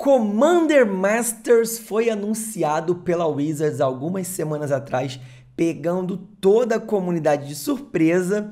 Commander Masters foi anunciado pela Wizards algumas semanas atrás, pegando toda a comunidade de surpresa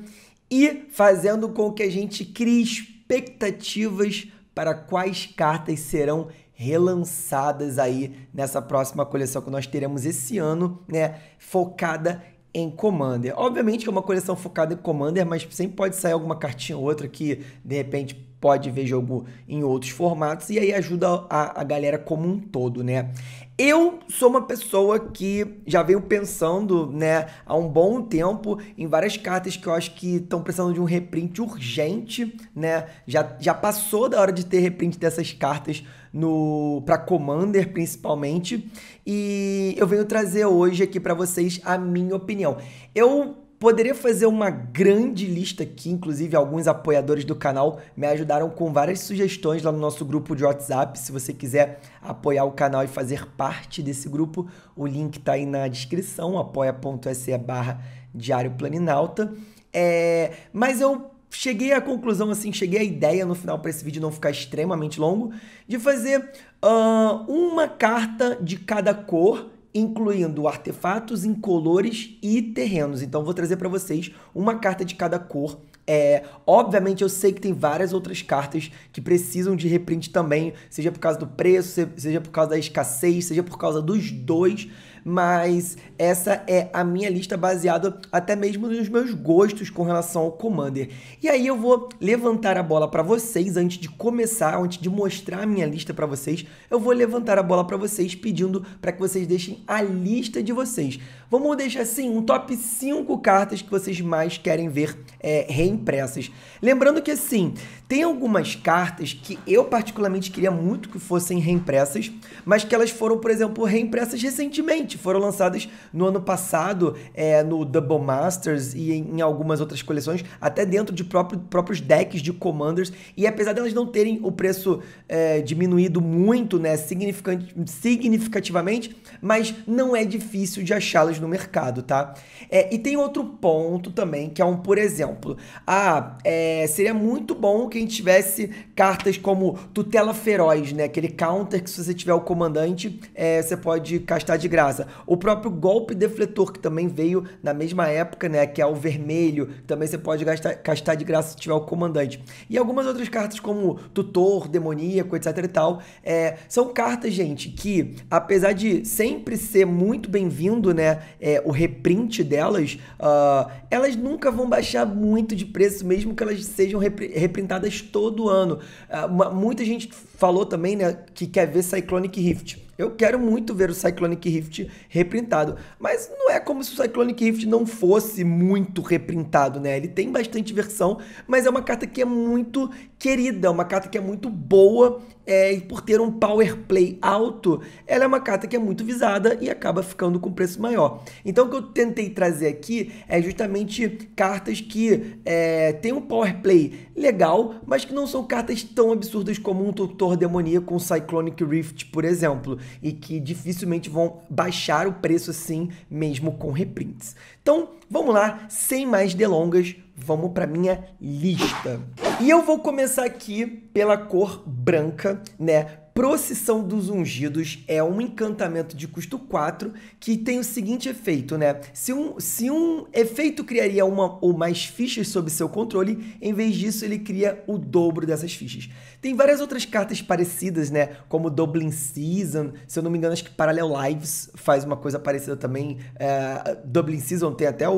e fazendo com que a gente crie expectativas para quais cartas serão relançadas aí nessa próxima coleção que nós teremos esse ano, né, focada em Commander. Obviamente que é uma coleção focada em Commander, mas sempre pode sair alguma cartinha ou outra que de repente pode ver jogo em outros formatos e aí ajuda a, a galera como um todo, né? Eu sou uma pessoa que já veio pensando, né, há um bom tempo em várias cartas que eu acho que estão precisando de um reprint urgente, né? Já, já passou da hora de ter reprint dessas cartas no para Commander principalmente, e eu venho trazer hoje aqui para vocês a minha opinião. Eu Poderia fazer uma grande lista aqui, inclusive alguns apoiadores do canal me ajudaram com várias sugestões lá no nosso grupo de WhatsApp. Se você quiser apoiar o canal e fazer parte desse grupo, o link tá aí na descrição, apoia.se barra Diário Planinalta. É... Mas eu cheguei à conclusão, assim, cheguei à ideia no final para esse vídeo não ficar extremamente longo, de fazer uh, uma carta de cada cor incluindo artefatos, incolores e terrenos. Então vou trazer para vocês uma carta de cada cor. É, obviamente eu sei que tem várias outras cartas que precisam de reprint também, seja por causa do preço, seja por causa da escassez, seja por causa dos dois mas essa é a minha lista baseada até mesmo nos meus gostos com relação ao Commander. E aí eu vou levantar a bola para vocês antes de começar, antes de mostrar a minha lista para vocês, eu vou levantar a bola para vocês pedindo para que vocês deixem a lista de vocês. Vamos deixar assim um top 5 cartas que vocês mais querem ver é, reimpressas. Lembrando que assim, tem algumas cartas que eu particularmente queria muito que fossem reimpressas, mas que elas foram, por exemplo, reimpressas recentemente. Foram lançadas no ano passado é, no Double Masters e em, em, algumas outras coleções, até dentro de próprio, próprios decks de Commanders. E apesar delas de não terem o preço é, diminuído muito, né, significativamente, mas não é difícil de achá-las no mercado, tá? É, e tem outro ponto também, que é um, por exemplo, ah, é, seria muito bom que que a gente tivesse cartas como Tutela Feroz, né? Aquele counter que se você tiver o comandante, é, você pode castar de graça. O próprio Golpe Defletor, que também veio na mesma época, né? Que é o vermelho, também você pode gastar, castar de graça se tiver o comandante. E algumas outras cartas como Tutor, Demoníaco, etc e tal. É, são cartas, gente, que apesar de sempre ser muito bem-vindo, né? É, o reprint delas, uh, elas nunca vão baixar muito de preço, mesmo que elas sejam reprintadas todo ano. Uh, muita gente falou também né, que quer ver Cyclonic Rift. Eu quero muito ver o Cyclonic Rift reprintado, mas não é como se o Cyclonic Rift não fosse muito reprintado, né? Ele tem bastante versão, mas é uma carta que é muito querida, é uma carta que é muito boa é, e por ter um power play alto, ela é uma carta que é muito visada e acaba ficando com preço maior. Então o que eu tentei trazer aqui é justamente cartas que é, têm um power play legal, mas que não são cartas tão absurdas como um Tutor Demoníaco, um Cyclonic Rift, por exemplo e que dificilmente vão baixar o preço assim, mesmo com reprints. Então, vamos lá, sem mais delongas, vamos para minha lista. E eu vou começar aqui pela cor branca, né? Procissão dos Ungidos é um encantamento de custo 4 que tem o seguinte efeito, né? Se um, se um efeito criaria uma ou mais fichas sob seu controle, em vez disso ele cria o dobro dessas fichas. Tem várias outras cartas parecidas, né? Como Dublin Season, se eu não me engano, acho que Parallel Lives faz uma coisa parecida também. É, Dublin Season tem até o,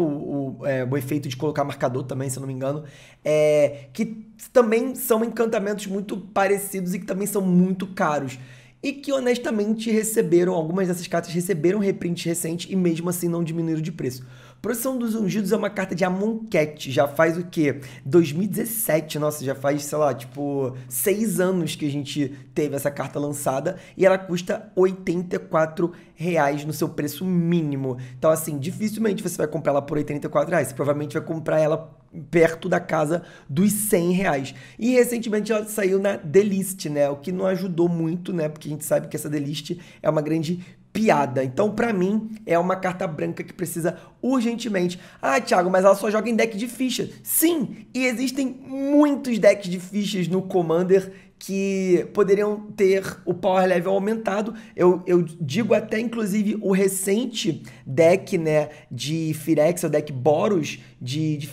o, é, o efeito de colocar marcador também, se eu não me engano. É, que também são encantamentos muito parecidos e que também são muito caros. E que honestamente receberam, algumas dessas cartas receberam reprint recente e mesmo assim não diminuíram de preço. Procissão dos Ungidos é uma carta de Amonkhet, já faz o quê? 2017, nossa, já faz, sei lá, tipo, seis anos que a gente teve essa carta lançada e ela custa 84 reais no seu preço mínimo. Então, assim, dificilmente você vai comprar ela por 84 reais, você provavelmente vai comprar ela perto da casa dos 100 reais. E recentemente ela saiu na The List, né? O que não ajudou muito, né? Porque a gente sabe que essa The List é uma grande piada. Então, para mim, é uma carta branca que precisa urgentemente. Ah, Thiago, mas ela só joga em deck de ficha. Sim, e existem muitos decks de fichas no Commander que poderiam ter o power level aumentado. Eu, eu digo até, inclusive, o recente deck né, de Firexia, o deck Boros de, de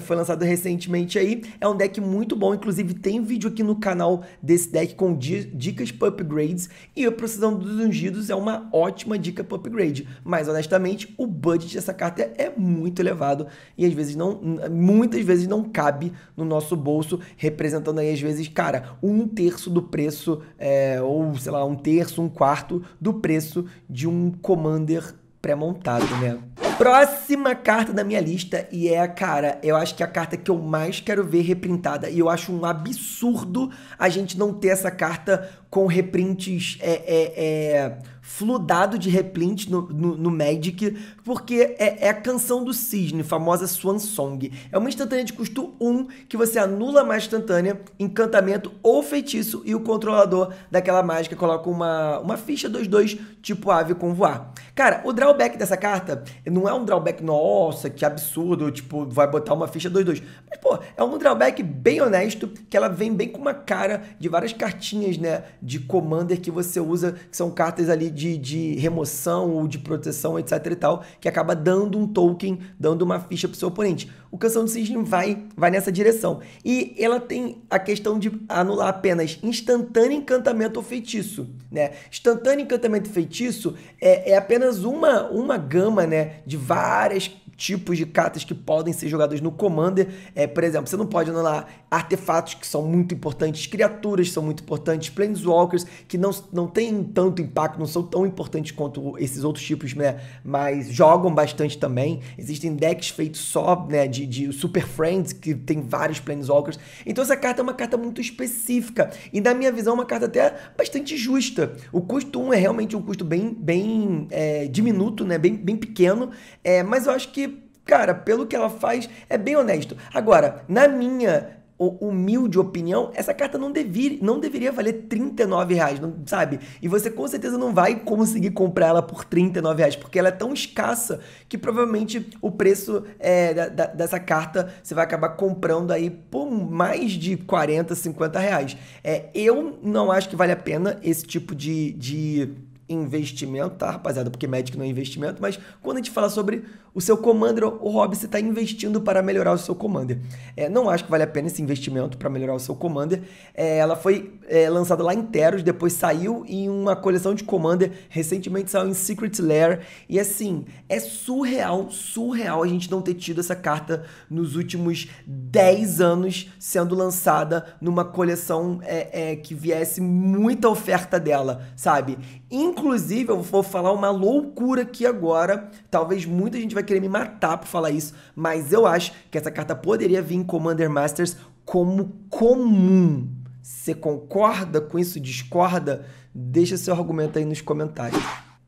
foi lançado recentemente aí. É um deck muito bom, inclusive tem vídeo aqui no canal desse deck com di dicas para upgrades. E a precisão dos ungidos é uma ótima dica para upgrade. Mas, honestamente, o budget dessa carta é muito elevado e às vezes não, muitas vezes não cabe no nosso bolso, representando aí às vezes, cara, um terço do preço, é, ou sei lá, um terço, um quarto do preço de um Commander pré-montado, né? Próxima carta da minha lista e é, a cara, eu acho que é a carta que eu mais quero ver reprintada e eu acho um absurdo a gente não ter essa carta com reprints é, é, é fludado de replint no, no, no Magic, porque é, é, a canção do cisne, famosa Swan Song. É uma instantânea de custo 1 que você anula mais instantânea, encantamento ou feitiço e o controlador daquela mágica coloca uma, uma ficha 2-2 tipo ave com voar. Cara, o drawback dessa carta não é um drawback, nossa, que absurdo, tipo, vai botar uma ficha 2-2. Mas, pô, é um drawback bem honesto, que ela vem bem com uma cara de várias cartinhas, né, de Commander que você usa, que são cartas ali de, de remoção ou de proteção, etc e tal, que acaba dando um token, dando uma ficha pro seu oponente. O Canção do Cisne vai, vai nessa direção. E ela tem a questão de anular apenas instantâneo encantamento ou feitiço, né? Instantâneo encantamento e feitiço é, é apenas uma, uma gama, né, de várias tipos de cartas que podem ser jogadas no Commander. É, por exemplo, você não pode anular artefatos que são muito importantes, criaturas que são muito importantes, Planeswalkers que não, não têm tanto impacto, não são tão importantes quanto esses outros tipos, né? Mas jogam bastante também. Existem decks feitos só né, de, de Super Friends, que tem vários Planeswalkers. Então essa carta é uma carta muito específica e, na minha visão, é uma carta até bastante justa. O custo 1 é realmente um custo bem, bem é, diminuto, né? bem, bem pequeno, é, mas eu acho que cara, pelo que ela faz, é bem honesto. Agora, na minha humilde opinião, essa carta não, devir, não deveria valer 39 reais, não, sabe? E você com certeza não vai conseguir comprar ela por 39 reais, porque ela é tão escassa que provavelmente o preço é, da, da, dessa carta você vai acabar comprando aí por mais de 40, 50 reais. É, eu não acho que vale a pena esse tipo de, de investimento, tá, rapaziada? Porque Magic não é investimento, mas quando a gente fala sobre o seu commander o hobby, você está investindo para melhorar o seu commander. É, não acho que vale a pena esse investimento para melhorar o seu commander. É, ela foi é, lançada lá em Teros, depois saiu em uma coleção de commander, recentemente saiu em Secret Lair. E assim, é surreal, surreal a gente não ter tido essa carta nos últimos 10 anos sendo lançada numa coleção é, é, que viesse muita oferta dela, sabe? Inclusive, eu vou falar uma loucura aqui agora, talvez muita gente vai querer me matar por falar isso, mas eu acho que essa carta poderia vir em Commander Masters como comum. Você concorda com isso? Discorda? Deixa seu argumento aí nos comentários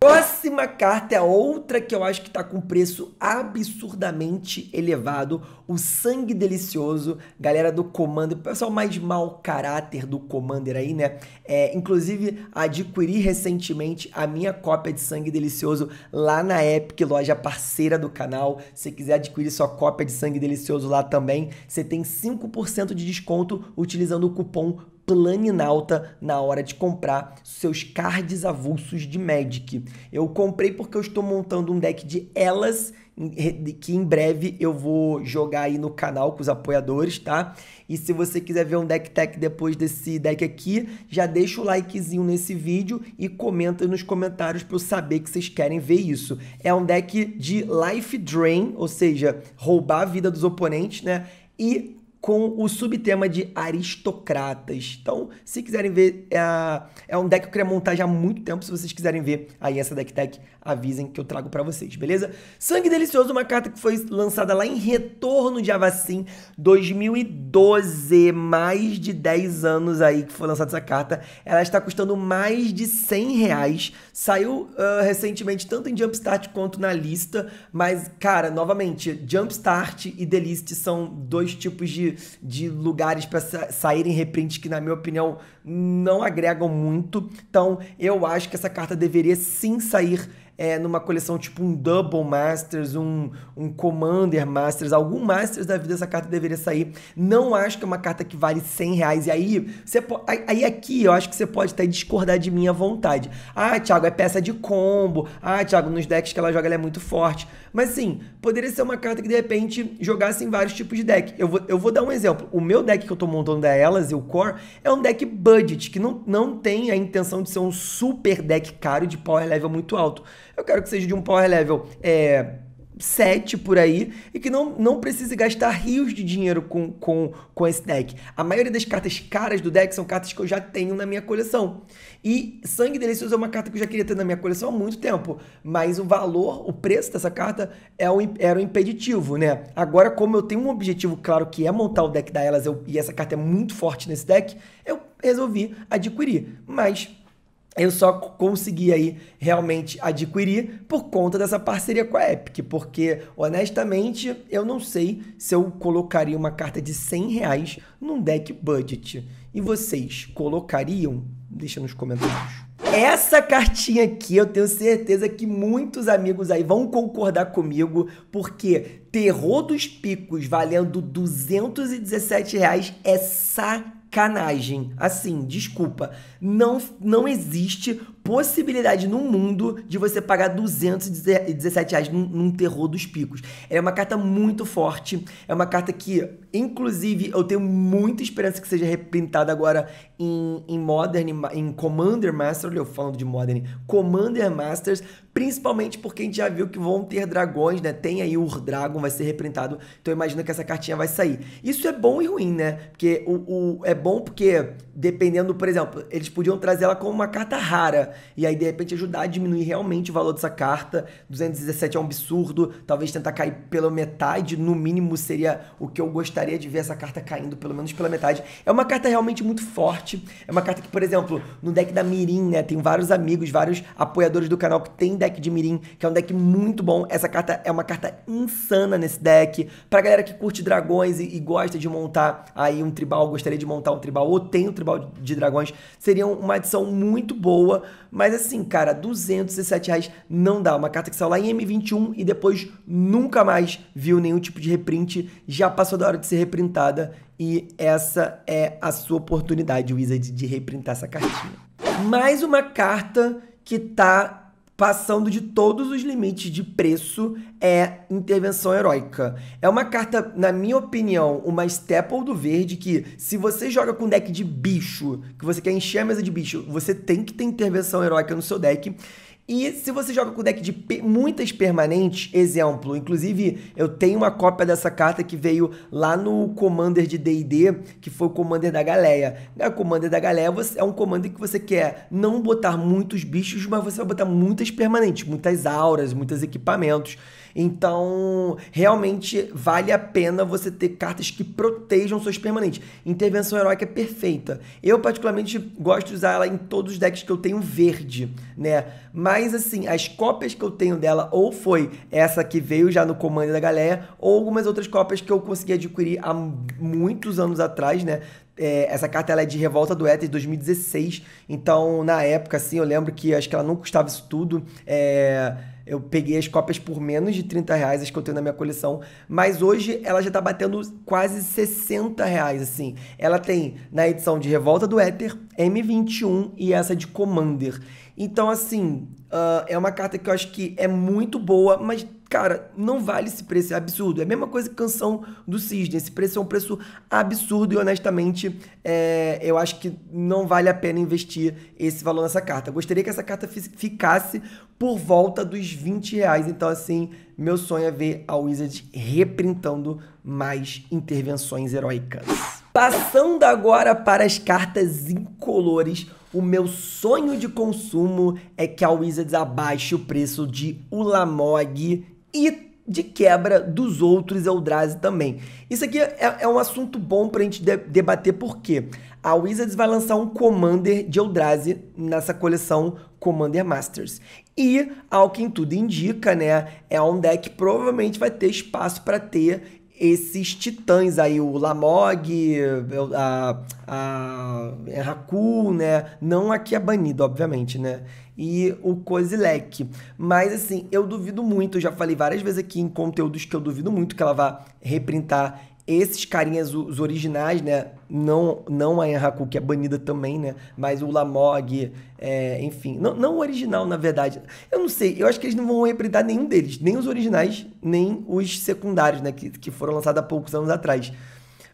próxima carta é outra que eu acho que está com preço absurdamente elevado. O Sangue Delicioso, galera do Commander, pessoal mais mau caráter do Commander aí, né? É, inclusive, adquiri recentemente a minha cópia de Sangue Delicioso lá na Epic, loja parceira do canal. Se quiser adquirir sua cópia de Sangue Delicioso lá também, você tem 5% de desconto utilizando o cupom planinalta na hora de comprar seus cards avulsos de Magic. Eu comprei porque eu estou montando um deck de elas que em breve eu vou jogar aí no canal com os apoiadores, tá? E se você quiser ver um deck tech depois desse deck aqui, já deixa o likezinho nesse vídeo e comenta nos comentários para eu saber que vocês querem ver isso. É um deck de life drain, ou seja, roubar a vida dos oponentes, né? E com o subtema de aristocratas. Então, se quiserem ver, é, é um deck que eu queria montar já há muito tempo. Se vocês quiserem ver aí essa deck tech, avisem que eu trago para vocês, beleza? Sangue Delicioso, uma carta que foi lançada lá em Retorno de Avacim 2012, mais de 10 anos aí que foi lançada essa carta. Ela está custando mais de 100 reais Saiu uh, recentemente tanto em Jumpstart quanto na lista, mas, cara, novamente, Jumpstart e The List são dois tipos de, de lugares para sa saírem reprints que, na minha opinião, não agregam muito. Então, eu acho que essa carta deveria sim sair é, numa coleção tipo um Double Masters, um, um Commander Masters, algum Masters da vida, essa carta deveria sair. Não acho que é uma carta que vale 100 reais. E aí, você aí aqui eu acho que você pode até discordar de mim à vontade. Ah, Thiago, é peça de combo. Ah, Thiago, nos decks que ela joga ela é muito forte. Mas sim, poderia ser uma carta que de repente jogasse em vários tipos de deck. Eu vou, eu vou dar um exemplo. O meu deck que eu tô montando da Elas e o Core é um deck budget, que não, não tem a intenção de ser um super deck caro de power level muito alto eu quero que seja de um power level é, 7 por aí e que não, não precise gastar rios de dinheiro com, com, com esse deck. A maioria das cartas caras do deck são cartas que eu já tenho na minha coleção. E Sangue Delicioso é uma carta que eu já queria ter na minha coleção há muito tempo, mas o valor, o preço dessa carta é o, era o impeditivo, né? Agora, como eu tenho um objetivo claro que é montar o deck da Elas eu, e essa carta é muito forte nesse deck, eu resolvi adquirir. Mas eu só consegui aí realmente adquirir por conta dessa parceria com a Epic, porque honestamente eu não sei se eu colocaria uma carta de 100 reais num deck budget. E vocês colocariam? Deixa nos comentários. Essa cartinha aqui eu tenho certeza que muitos amigos aí vão concordar comigo, porque Terror dos Picos valendo 217 reais é sacanagem Canagem, Assim, desculpa, não, não existe possibilidade no mundo de você pagar 217 reais num, num terror dos picos. É uma carta muito forte, é uma carta que, inclusive, eu tenho muita esperança que seja repintada agora em, em Modern, em Commander Masters, olha eu falando de Modern, Commander Masters, principalmente porque a gente já viu que vão ter dragões, né? Tem aí o Ur-Dragon, vai ser reprintado, então imagina imagino que essa cartinha vai sair. Isso é bom e ruim, né? Porque o, o é bom porque, dependendo, por exemplo, eles podiam trazer ela como uma carta rara, e aí de repente ajudar a diminuir realmente o valor dessa carta, 217 é um absurdo, talvez tentar cair pela metade, no mínimo seria o que eu gostaria de ver essa carta caindo, pelo menos pela metade. É uma carta realmente muito forte, forte. É uma carta que, por exemplo, no deck da Mirim, né? Tem vários amigos, vários apoiadores do canal que tem deck de Mirim, que é um deck muito bom. Essa carta é uma carta insana nesse deck. Pra galera que curte dragões e, e gosta de montar aí um tribal, gostaria de montar um tribal ou tem um tribal de, dragões, seria uma adição muito boa. Mas assim, cara, 207 reais não dá. Uma carta que saiu lá em M21 e depois nunca mais viu nenhum tipo de reprint. Já passou da hora de ser reprintada. E essa é a sua oportunidade, Wizard, de reprintar essa cartinha. Mais uma carta que tá passando de todos os limites de preço é Intervenção Heróica. É uma carta, na minha opinião, uma staple do verde que se você joga com deck de bicho, que você quer encher a mesa de bicho, você tem que ter Intervenção Heróica no seu deck. E se você joga com deck de muitas permanentes, exemplo, inclusive eu tenho uma cópia dessa carta que veio lá no Commander de D&D, que foi o Commander da Galeia. É, o Commander da Galeia é um Commander que você quer não botar muitos bichos, mas você vai botar muitas permanentes, muitas auras, muitos equipamentos. Então, realmente vale a pena você ter cartas que protejam suas permanentes. Intervenção heróica é perfeita. Eu, particularmente, gosto de usar ela em todos os decks que eu tenho verde, né? Mas, assim, as cópias que eu tenho dela, ou foi essa que veio já no comando da galera, ou algumas outras cópias que eu consegui adquirir há muitos anos atrás, né? É, essa carta ela é de Revolta do Éter de 2016, então na época, assim, eu lembro que acho que ela não custava isso tudo. É eu peguei as cópias por menos de 30 reais, as que eu tenho na minha coleção. Mas hoje ela já tá batendo quase 60 reais, assim. Ela tem na edição de Revolta do Éter, M21 e essa de Commander. Então, assim, uh, é uma carta que eu acho que é muito boa, mas cara, não vale esse preço, é absurdo. É a mesma coisa que canção do Cisne. Esse preço é um preço absurdo e, honestamente, é, eu acho que não vale a pena investir esse valor nessa carta. Eu gostaria que essa carta ficasse por volta dos 20 reais. Então, assim, meu sonho é ver a Wizard reprintando mais intervenções heróicas. Passando agora para as cartas incolores, o meu sonho de consumo é que a Wizards abaixe o preço de Ulamog e de quebra dos outros Eldrazi é também. Isso aqui é, é, é um assunto bom para a gente de debater porque a Wizards vai lançar um Commander de Eldrazi nessa coleção Commander Masters. E, ao que tudo indica, né, é um deck que provavelmente vai ter espaço para ter esses titãs aí, o Lamog, a, a, a Haku, né? Não a que é banido, obviamente, né? e o Kozilek. Mas assim, eu duvido muito, eu já falei várias vezes aqui em conteúdos que eu duvido muito que ela vá reprintar esses carinhas, os originais, né? Não, não a Enhaku, que é banida também, né? Mas o Lamog, é, enfim. Não, não o original, na verdade. Eu não sei, eu acho que eles não vão reprintar nenhum deles. Nem os originais, nem os secundários, né? Que, que foram lançados há poucos anos atrás.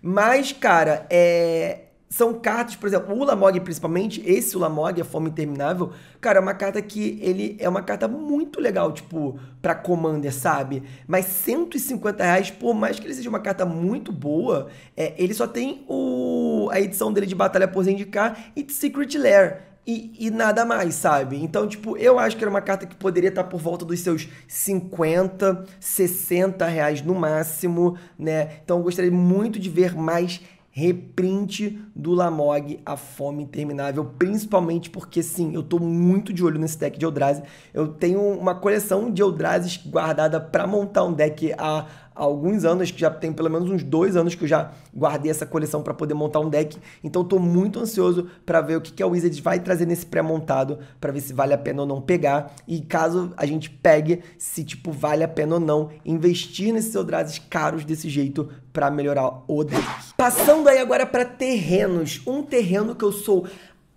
Mas, cara, é, são cartas, por exemplo, o Ulamog, principalmente, esse Ulamog, a Fome Interminável, cara, é uma carta que ele é uma carta muito legal, tipo, pra Commander, sabe? Mas 150 reais, por mais que ele seja uma carta muito boa, é, ele só tem o, a edição dele de Batalha por Zendikar e de Secret Lair. E, e, nada mais, sabe? Então, tipo, eu acho que era uma carta que poderia estar tá por volta dos seus 50, 60 reais no máximo, né? Então, eu gostaria muito de ver mais reprint do Lamog A Fome Interminável, principalmente porque sim, eu tô muito de olho nesse deck de Eldrazi. Eu tenho uma coleção de Eldrazi guardada para montar um deck a há alguns anos, que já tem pelo menos uns dois anos que eu já guardei essa coleção para poder montar um deck. Então estou muito ansioso para ver o que, que a Wizards vai trazer nesse pré-montado, para ver se vale a pena ou não pegar. E caso a gente pegue, se tipo vale a pena ou não investir nesses Eldrazi caros desse jeito para melhorar o deck. Passando aí agora para terrenos, um terreno que eu sou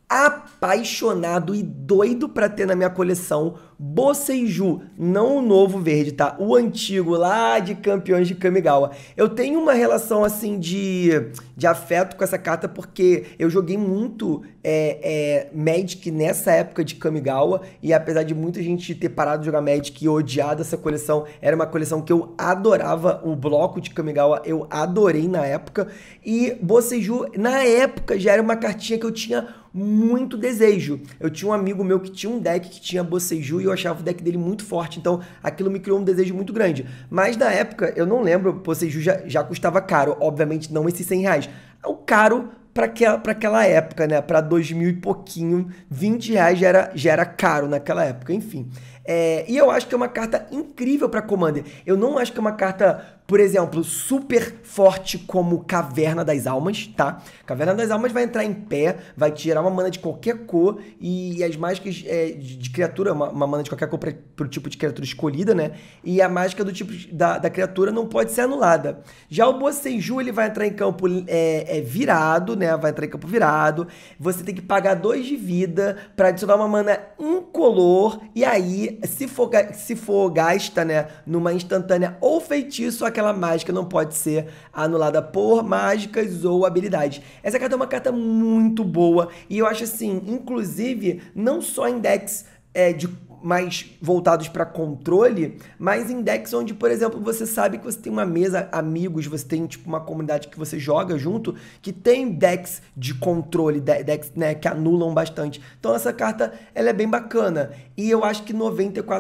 apaixonado e doido para ter na minha coleção Boseiju, não o novo verde, tá? O antigo lá de Campeões de Kamigawa. Eu tenho uma relação assim de, de afeto com essa carta porque eu joguei muito é, é, Magic nessa época de Kamigawa, e apesar de muita gente ter parado de jogar Magic e odiado essa coleção, era uma coleção que eu adorava, o bloco de Kamigawa eu adorei na época, e Boceju, na época, já era uma cartinha que eu tinha muito desejo. Eu tinha um amigo meu que tinha um deck que tinha Boceju e eu achava o deck dele muito forte, então aquilo me criou um desejo muito grande. Mas na época, eu não lembro, Boceju já, já custava caro, obviamente não esses 100 reais. O caro para aquela, pra aquela época, né? Para dois mil e pouquinho, 20 reais já era, já era caro naquela época, enfim. É, e eu acho que é uma carta incrível para Commander. Eu não acho que é uma carta, por exemplo, super forte como Caverna das Almas, tá? Caverna das Almas vai entrar em pé, vai tirar uma mana de qualquer cor e as mágicas é, de criatura, uma, uma, mana de qualquer cor pra, pro tipo de criatura escolhida, né? E a mágica do tipo da, da criatura não pode ser anulada. Já o Senju, ele vai entrar em campo é, é, virado, né? Vai entrar em campo virado. Você tem que pagar dois de vida para adicionar uma mana incolor e aí se for, se for gasta, né, numa instantânea ou feitiço, aquela mágica não pode ser anulada por mágicas ou habilidades. Essa carta é uma carta muito boa e eu acho assim, inclusive, não só em decks é, de mais voltados para controle, mas em decks onde, por exemplo, você sabe que você tem uma mesa, amigos, você tem tipo uma comunidade que você joga junto, que tem decks de controle, decks né, que anulam bastante. Então essa carta ela é bem bacana. E eu acho que R$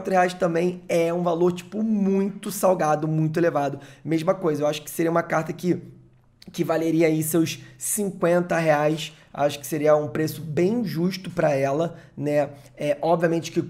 reais também é um valor tipo muito salgado, muito elevado. Mesma coisa, eu acho que seria uma carta que que valeria aí seus 50 reais. Acho que seria um preço bem justo para ela, né? É, obviamente que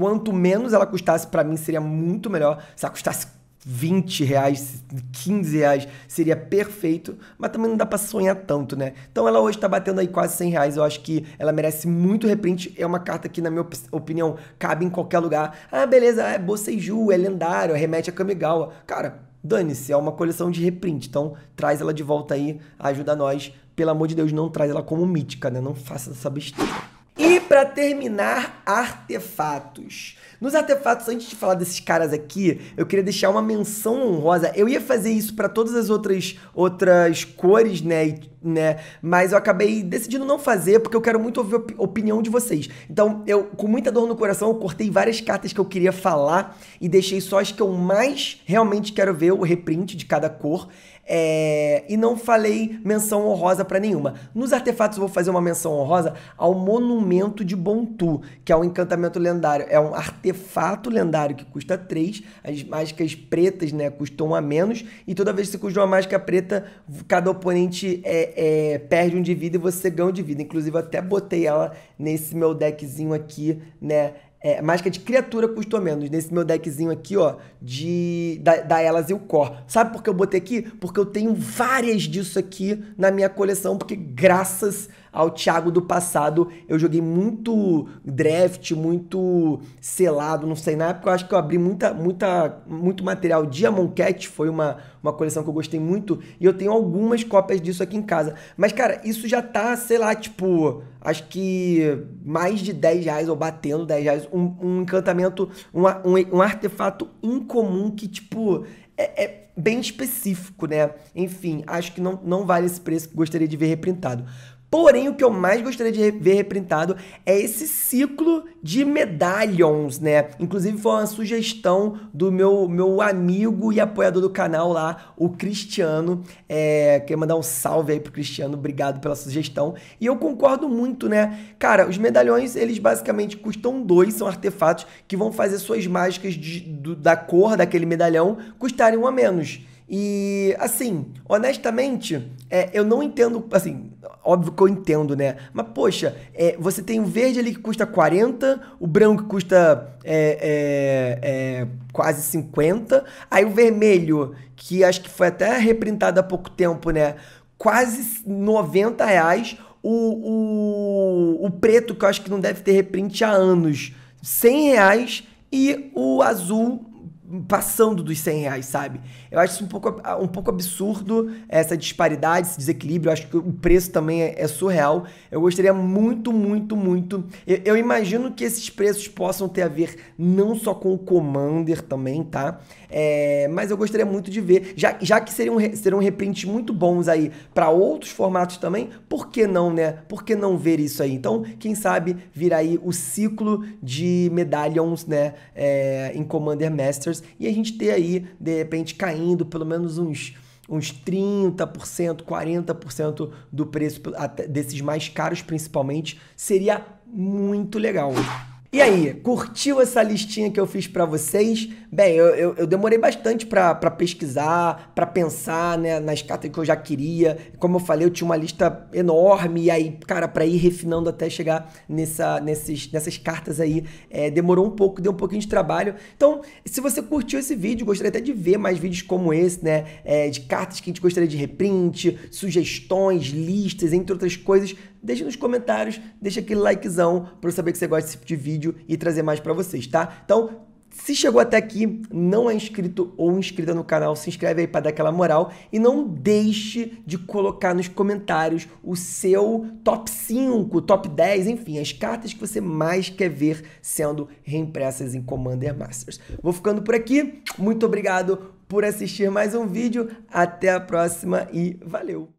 Quanto menos ela custasse, para mim seria muito melhor. Se ela custasse 20 reais, 15 reais, seria perfeito, mas também não dá para sonhar tanto, né? Então ela hoje tá batendo aí quase 100 reais, eu acho que ela merece muito reprint, é uma carta que, na minha op opinião, cabe em qualquer lugar. Ah, beleza, é Boseiju, é lendário, remete a Kamigawa. Cara, dane-se, é uma coleção de reprint, então traz ela de volta aí, ajuda nós. Pelo amor de Deus, não traz ela como mítica, né? Não faça essa besteira. E para terminar, artefatos. Nos artefatos, antes de falar desses caras aqui, eu queria deixar uma menção honrosa. Eu ia fazer isso para todas as outras outras cores, né, e, né, mas eu acabei decidindo não fazer porque eu quero muito ouvir a op opinião de vocês. Então, eu com muita dor no coração, eu cortei várias cartas que eu queria falar e deixei só as que eu mais realmente quero ver o reprint de cada cor. É, e não falei menção honrosa para nenhuma. Nos artefatos eu vou fazer uma menção honrosa ao monumento de Bontu, que é um encantamento lendário, é um artefato lendário que custa 3, as mágicas pretas né, custam a menos, e toda vez que você custa uma mágica preta, cada oponente é, é, perde um de vida e você ganha um de vida. Inclusive, eu até botei ela nesse meu deckzinho aqui, né? É, mágica de criatura custou menos, nesse meu deckzinho aqui, ó, de da, da Elas e o Cor. Sabe por que eu botei aqui? Porque eu tenho várias disso aqui na minha coleção, porque graças ao Thiago do passado. Eu joguei muito draft, muito selado, não sei. Na época eu acho que eu abri muita, muita, muito material. Diamond Cat foi uma, uma coleção que eu gostei muito. E eu tenho algumas cópias disso aqui em casa. Mas, cara, isso já tá, sei lá, tipo, acho que mais de 10 reais ou batendo 10 reais. Um, um encantamento, um, um, um artefato incomum que, tipo, é, é bem específico, né? Enfim, acho que não, não vale esse preço que gostaria de ver reprintado. Porém, o que eu mais gostaria de ver reprintado é esse ciclo de medalhões, né? Inclusive foi uma sugestão do meu, meu amigo e apoiador do canal lá, o Cristiano. É, queria mandar um salve aí pro Cristiano, obrigado pela sugestão. E eu concordo muito, né? Cara, os medalhões, eles basicamente custam dois, são artefatos que vão fazer suas mágicas de, do, da cor daquele medalhão custarem um a menos. E, assim, honestamente, é, eu não entendo, assim, óbvio que eu entendo, né? Mas, poxa, é, você tem o verde ali que custa 40, o branco que custa é, é, é quase 50, aí o vermelho, que acho que foi até reprintado há pouco tempo, né? Quase 90 reais. O, o, o preto, que eu acho que não deve ter reprint há anos, 100 reais. E o azul, passando dos 100 reais, sabe? Eu acho isso um pouco, um pouco absurdo, essa disparidade, esse desequilíbrio. Eu acho que o preço também é, é surreal. Eu gostaria muito, muito, muito. Eu, eu, imagino que esses preços possam ter a ver não só com o Commander também, tá? É, mas eu gostaria muito de ver, já, já que seriam, serão reprints muito bons aí para outros formatos também, por que não, né? Por que não ver isso aí? Então, quem sabe vir aí o ciclo de medalhões, né, é, em Commander Masters e a gente ter aí, de repente, caindo pelo menos uns uns 30%, 40% do preço desses mais caros principalmente, seria muito legal. E aí, curtiu essa listinha que eu fiz para vocês? Bem, eu, eu, eu demorei bastante para pesquisar, para pensar né, nas cartas que eu já queria. Como eu falei, eu tinha uma lista enorme, e aí, cara, para ir refinando até chegar nessa, nesses, nessas cartas aí, é, demorou um pouco, deu um pouquinho de trabalho. Então, se você curtiu esse vídeo, gostaria até de ver mais vídeos como esse, né? É, de cartas que a gente gostaria de reprint, sugestões, listas, entre outras coisas, deixa nos comentários, deixa aquele likezão para eu saber que você gosta desse tipo de vídeo e trazer mais para vocês, tá? Então, se chegou até aqui, não é inscrito ou inscrita no canal, se inscreve aí para dar aquela moral e não deixe de colocar nos comentários o seu top 5, top 10, enfim, as cartas que você mais quer ver sendo reimpressas em Commander Masters. Vou ficando por aqui. Muito obrigado por assistir mais um vídeo. Até a próxima e valeu.